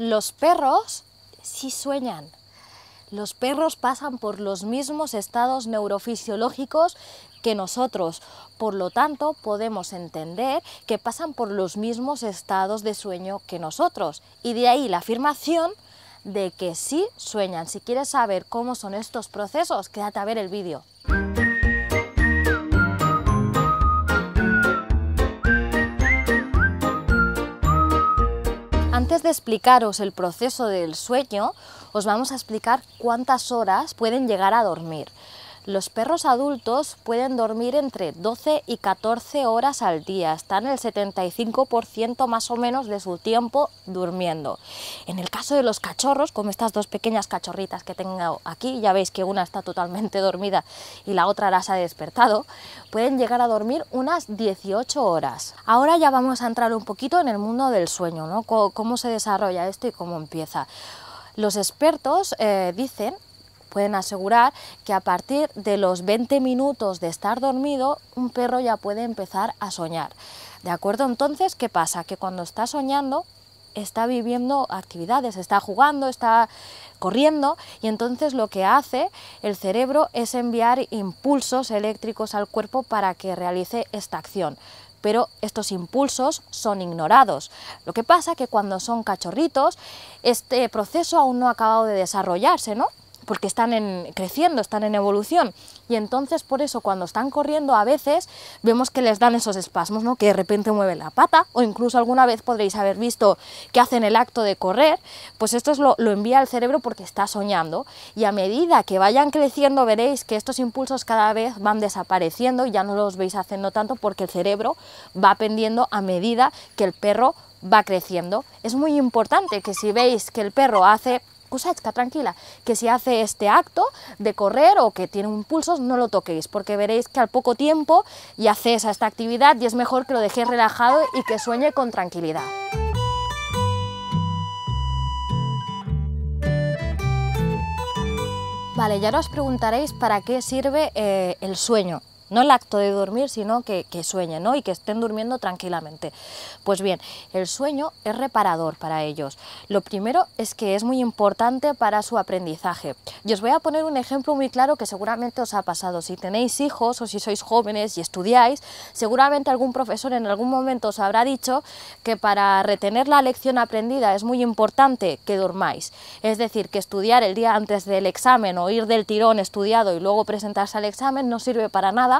Los perros sí sueñan. Los perros pasan por los mismos estados neurofisiológicos que nosotros. Por lo tanto, podemos entender que pasan por los mismos estados de sueño que nosotros. Y de ahí la afirmación de que sí sueñan. Si quieres saber cómo son estos procesos, quédate a ver el vídeo. explicaros el proceso del sueño, os vamos a explicar cuántas horas pueden llegar a dormir. Los perros adultos pueden dormir entre 12 y 14 horas al día, están el 75% más o menos de su tiempo durmiendo. En el caso de los cachorros, como estas dos pequeñas cachorritas que tengo aquí, ya veis que una está totalmente dormida y la otra las ha despertado, pueden llegar a dormir unas 18 horas. Ahora ya vamos a entrar un poquito en el mundo del sueño, ¿no? cómo se desarrolla esto y cómo empieza. Los expertos eh, dicen pueden asegurar que a partir de los 20 minutos de estar dormido, un perro ya puede empezar a soñar. ¿De acuerdo? Entonces, ¿qué pasa? Que cuando está soñando, está viviendo actividades, está jugando, está corriendo y entonces lo que hace el cerebro es enviar impulsos eléctricos al cuerpo para que realice esta acción. Pero estos impulsos son ignorados. Lo que pasa que cuando son cachorritos, este proceso aún no ha acabado de desarrollarse, ¿no? porque están creciendo, están en evolución. Y entonces por eso cuando están corriendo a veces vemos que les dan esos espasmos, ¿no? que de repente mueven la pata o incluso alguna vez podréis haber visto que hacen el acto de correr, pues esto es lo, lo envía al cerebro porque está soñando y a medida que vayan creciendo veréis que estos impulsos cada vez van desapareciendo y ya no los veis haciendo tanto porque el cerebro va pendiendo a medida que el perro va creciendo. Es muy importante que si veis que el perro hace está tranquila, que si hace este acto de correr o que tiene un pulso, no lo toquéis, porque veréis que al poco tiempo ya cesa esta actividad y es mejor que lo dejéis relajado y que sueñe con tranquilidad. Vale, ya os preguntaréis para qué sirve eh, el sueño no el acto de dormir, sino que, sueñen y que estén durmiendo tranquilamente. Pues bien, el sueño es reparador para ellos. Lo primero es que es muy importante para su aprendizaje. Y os voy a poner un ejemplo muy claro que seguramente os ha pasado. Si tenéis hijos o si sois jóvenes y estudiáis, seguramente algún profesor en algún momento os habrá dicho que para retener la lección aprendida es muy importante que durmáis. Es decir, que estudiar el día antes del examen o ir del tirón estudiado y luego presentarse al examen no sirve para nada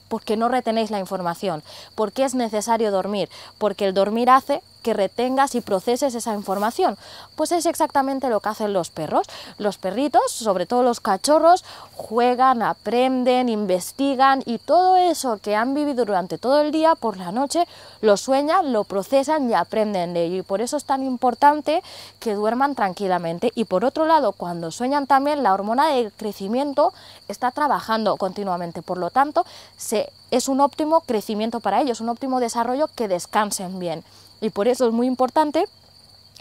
porque no retenéis la información, ¿Por qué es necesario dormir, porque el dormir hace que retengas y proceses esa información. Pues es exactamente lo que hacen los perros. Los perritos, sobre todo los cachorros, juegan, aprenden, investigan y todo eso que han vivido durante todo el día, por la noche, lo sueñan, lo procesan y aprenden de ello. Y por eso es tan importante que duerman tranquilamente. Y por otro lado, cuando sueñan también, la hormona de crecimiento está trabajando continuamente. Por lo tanto, se es un óptimo crecimiento para ellos, un óptimo desarrollo que descansen bien. Y por eso es muy importante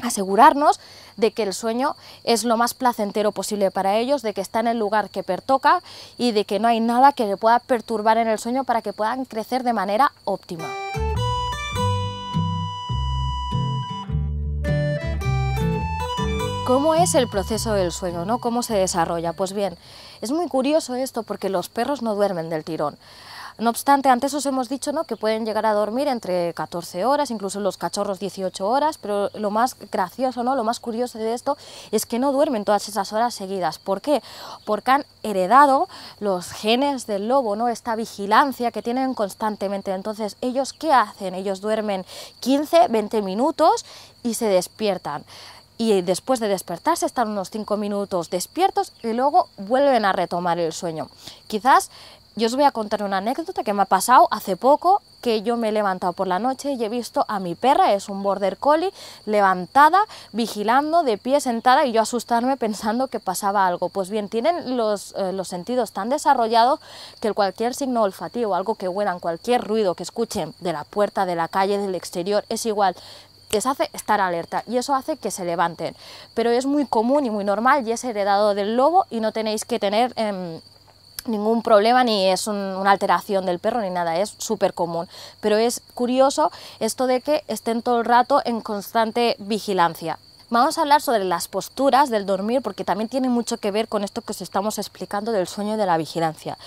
asegurarnos de que el sueño es lo más placentero posible para ellos, de que está en el lugar que pertoca y de que no hay nada que le pueda perturbar en el sueño para que puedan crecer de manera óptima. ¿Cómo es el proceso del sueño? ¿no? ¿Cómo se desarrolla? Pues bien, es muy curioso esto porque los perros no duermen del tirón. No obstante, antes os hemos dicho ¿no? que pueden llegar a dormir entre 14 horas, incluso los cachorros 18 horas, pero lo más gracioso, ¿no? lo más curioso de esto es que no duermen todas esas horas seguidas. ¿Por qué? Porque han heredado los genes del lobo, ¿no? esta vigilancia que tienen constantemente. Entonces, ¿ellos qué hacen? Ellos duermen 15, 20 minutos y se despiertan y después de despertarse están unos 5 minutos despiertos y luego vuelven a retomar el sueño. Quizás yo os voy a contar una anécdota que me ha pasado hace poco, que yo me he levantado por la noche y he visto a mi perra, es un border collie, levantada, vigilando, de pie, sentada, y yo asustarme pensando que pasaba algo. Pues bien, tienen los, eh, los sentidos tan desarrollados que cualquier signo olfativo, algo que huelan, cualquier ruido que escuchen de la puerta, de la calle, del exterior, es igual les hace estar alerta y eso hace que se levanten. Pero es muy común y muy normal y es heredado del lobo y no tenéis que tener em, ningún problema ni es una alteración del perro ni nada, es súper común. Pero es curioso esto de que estén todo el rato en constante vigilancia. Vamos a hablar sobre las posturas del dormir porque también tiene mucho que ver con esto que os estamos explicando del sueño y de la vigilancia.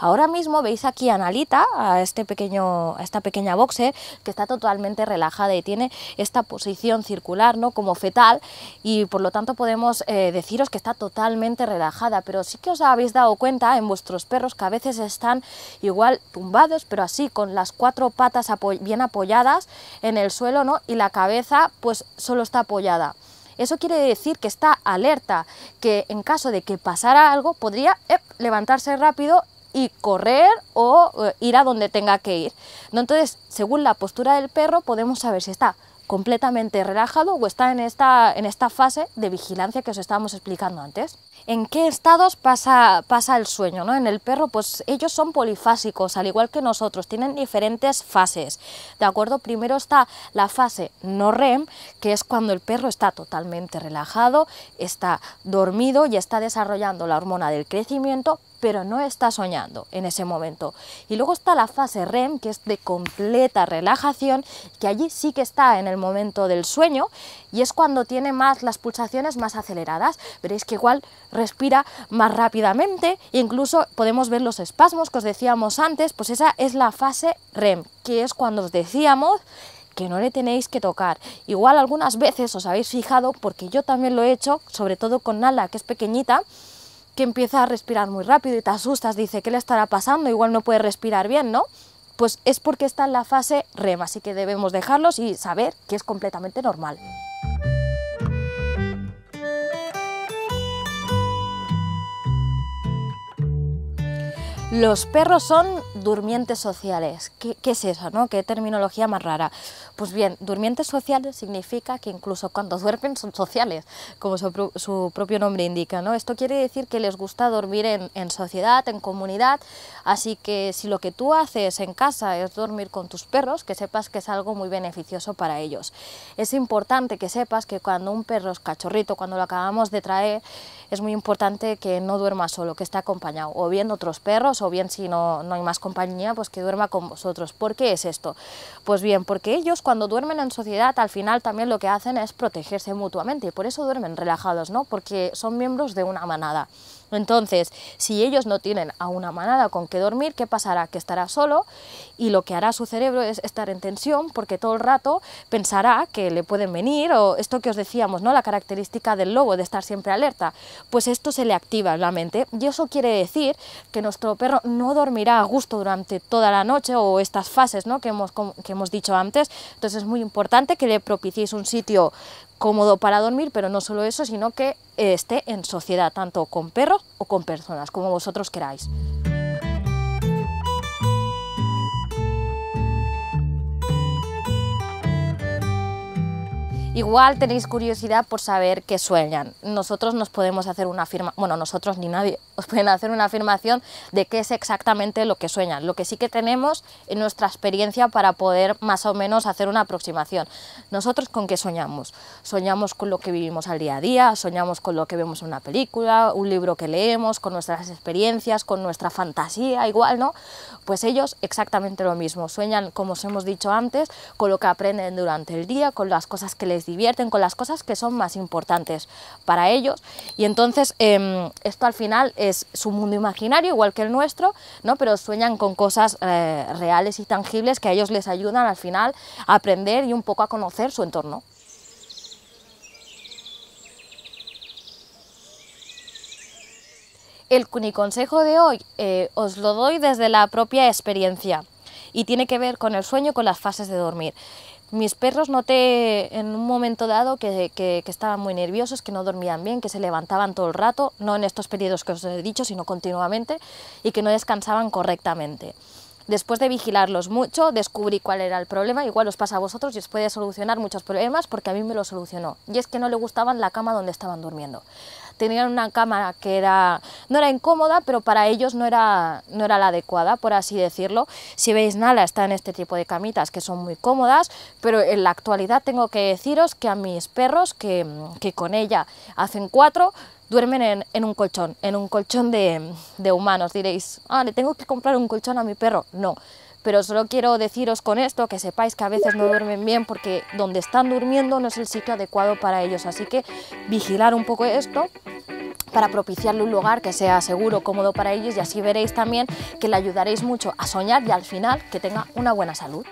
Ahora mismo veis aquí a Nalita, a, este pequeño, a esta pequeña boxer, que está totalmente relajada y tiene esta posición circular, ¿no? como fetal, y por lo tanto podemos eh, deciros que está totalmente relajada, pero sí que os habéis dado cuenta en vuestros perros que a veces están igual tumbados, pero así, con las cuatro patas bien apoyadas en el suelo ¿no? y la cabeza pues solo está apoyada. Eso quiere decir que está alerta, que en caso de que pasara algo podría levantarse rápido y correr o eh, ir a donde tenga que ir. Entonces, según la postura del perro, podemos saber si está completamente relajado o está en esta, en esta fase de vigilancia que os estábamos explicando antes. ¿En qué estados pasa, pasa el sueño? ¿no? En el perro, pues ellos son polifásicos, al igual que nosotros, tienen diferentes fases. ¿De acuerdo? Primero está la fase no REM, que es cuando el perro está totalmente relajado, está dormido y está desarrollando la hormona del crecimiento, pero no está soñando en ese momento. Y luego está la fase REM, que es de completa relajación, que allí sí que está en el momento del sueño y es cuando tiene más las pulsaciones más aceleradas. Veréis que igual respira más rápidamente, incluso podemos ver los espasmos que os decíamos antes, pues esa es la fase REM, que es cuando os decíamos que no le tenéis que tocar. Igual algunas veces os habéis fijado, porque yo también lo he hecho, sobre todo con Nala, que es pequeñita, que empieza a respirar muy rápido y te asustas, dice, ¿qué le estará pasando? Igual no puede respirar bien, ¿no? Pues es porque está en la fase REM, así que debemos dejarlos y saber que es completamente normal. Los perros son durmientes sociales. ¿Qué, es eso? ¿no? ¿Qué terminología más rara? Pues bien, durmientes sociales significa que incluso cuando duermen son sociales, como su, propio nombre indica. ¿no? Esto quiere decir que les gusta dormir en, sociedad, en comunidad, así que si lo que tú haces en casa es dormir con tus perros, que sepas que es algo muy beneficioso para ellos. Es importante que sepas que cuando un perro es cachorrito, cuando lo acabamos de traer, es muy importante que no duerma solo, que esté acompañado, o bien otros perros, o bien si no, no hay más compañía, pues que duerma con vosotros. ¿Por qué es esto? Pues bien, porque ellos cuando duermen en sociedad, al final también lo que hacen es protegerse mutuamente y por eso duermen relajados, ¿no? Porque son miembros de una manada. Entonces, si ellos no tienen a una manada con que dormir, ¿qué pasará? Que estará solo y lo que hará su cerebro es estar en tensión porque todo el rato pensará que le pueden venir o esto que os decíamos, ¿no? La característica del lobo de estar siempre alerta, pues esto se le activa en la mente y eso quiere decir que nuestro perro no dormirá a gusto durante toda la noche o estas fases, ¿no? que hemos que hemos dicho antes. Entonces, es muy importante que le propiciéis un sitio cómodo para dormir, pero no solo eso, sino que esté en sociedad, tanto con perros o con personas, como vosotros queráis. Igual tenéis curiosidad por saber qué sueñan. Nosotros nos podemos hacer una firma, bueno, nosotros ni nadie, os pueden hacer una afirmación de qué es exactamente lo que sueñan. Lo que sí que tenemos en nuestra experiencia para poder más o menos hacer una aproximación. Nosotros con qué soñamos? Soñamos con lo que vivimos al día a día, soñamos con lo que vemos en una película, un libro que leemos, con nuestras experiencias, con nuestra fantasía, igual, ¿no? Pues ellos exactamente lo mismo. Sueñan, como os hemos dicho antes, con lo que aprenden durante el día, con las cosas que les divierten con las cosas que son más importantes para ellos. Y entonces em, esto al final es su mundo imaginario, igual que el nuestro, ¿no? pero sueñan con cosas eh, reales y tangibles que a ellos les ayudan al final a aprender y un poco a conocer su entorno. El cuniconsejo de hoy eh, os lo doy desde la propia experiencia y tiene que ver con el sueño, con las fases de dormir. Mis perros noté en un momento dado que, estaban muy nerviosos, que no dormían bien, que se levantaban todo el rato, no en estos periodos que os he dicho, sino continuamente, y que no descansaban correctamente. Después de vigilarlos mucho, descubrí cuál era el problema, igual os pasa a vosotros y os puede solucionar muchos problemas porque a mí me lo solucionó. Y es que no le gustaban la cama donde estaban durmiendo tenían una cama que era, no era incómoda, pero para ellos no era, no era la adecuada, por así decirlo. Si veis, Nala está en este tipo de camitas que son muy cómodas, pero en la actualidad tengo que deciros que a mis perros, que, que con ella hacen cuatro, duermen en, en, un colchón, en un colchón de, de humanos. Diréis, ah, le tengo que comprar un colchón a mi perro. No, pero solo quiero deciros con esto que sepáis que a veces no duermen bien porque donde están durmiendo no es el sitio adecuado para ellos, así que vigilar un poco esto para propiciarle un lugar que sea seguro, cómodo para ellos y así veréis también que le ayudaréis mucho a soñar y al final que tenga una buena salud.